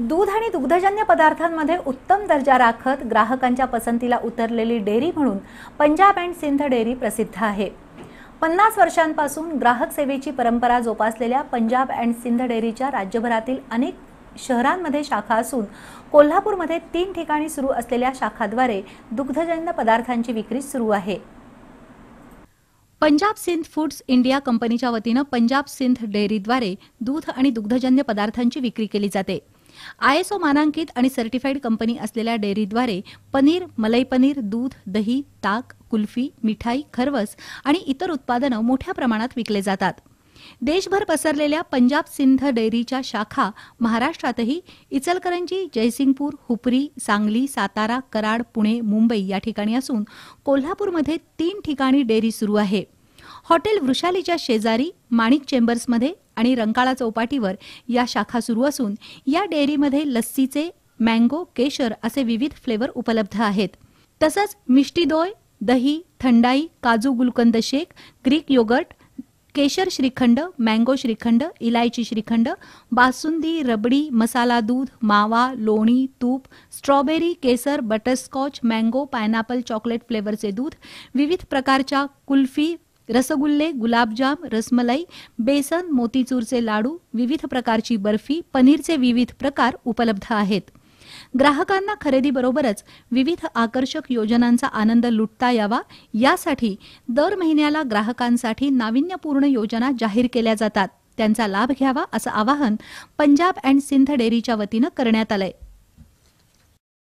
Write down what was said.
दूध आणि दुग्धजन्य पदार्थांमध्ये उत्तम दर्जा राखत ग्राहकांच्या पसंतीला उतरलेली डेअरी म्हणून पंजाब अँड सिंध डेअरी प्रसिद्ध आहे पन्नास वर्षांपासून ग्राहक सेवेची परंपरा जोपासलेल्या पंजाब अँड सिंध डेअरीच्या राज्यभरातील अनेक शहरांमध्ये शाखा असून कोल्हापूरमध्ये तीन ठिकाणी सुरू असलेल्या शाखाद्वारे दुग्धजन्य पदार्थांची विक्री सुरू आहे पंजाब सिंध फूड्स इंडिया कंपनीच्या वतीनं पंजाब सिंध डेअरीद्वारे दूध आणि दुग्धजन्य पदार्थांची विक्री केली जाते आयएसओ मानांकित आणि सर्टिफाईड कंपनी असलेल्या डेअरीद्वारे पनीर मलई पनीर दूध दही ताक कुल्फी मिठाई खरवस आणि इतर उत्पादनं मोठ्या प्रमाणात विकले जातात देशभर पसरलेल्या पंजाब सिंध डेअरीच्या शाखा महाराष्ट्रातही इचलकरंजी जयसिंगपूर हुपरी सांगली सातारा कराड पुणे मुंबई या ठिकाणी असून कोल्हापूरमध्ये तीन ठिकाणी डेअरी सुरू आहे हॉटेल वृषालीच्या शेजारी माणिक चेंबर्समध्ये आणि रंकाळा चौपाटीवर या शाखा सुरू असून या डेअरीमध्ये लस्सीचे मँगो केशर असे विविध फ्लेवर उपलब्ध आहेत तसंच मिष्टी दोय दही थंडाई काजू गुलकंद शेक ग्रीक योगर्ट केशर श्रीखंड मँगो श्रीखंड इलायची श्रीखंड बासुंदी रबडी मसाला दूध मावा लोणी तूप स्ट्रॉबेरी केसर बटरस्कॉच मँगो पायनॅपल चॉकलेट फ्लेवरचे दूध विविध प्रकारच्या कुल्फी रसगुल्ले गुलाबजाम रसमलाई बेसन मोतीचूरचे लाडू विविध प्रकारची बर्फी पनीरचे विविध प्रकार उपलब्ध आहेत ग्राहकांना खरेदीबरोबरच विविध आकर्षक योजनांचा आनंद लुटता यावा यासाठी दर महिन्याला ग्राहकांसाठी नाविन्यपूर्ण योजना जाहीर केल्या जातात त्यांचा लाभ घ्यावा असं आवाहन पंजाब अँड सिंध डेअरीच्या वतीनं करण्यात आलं आहे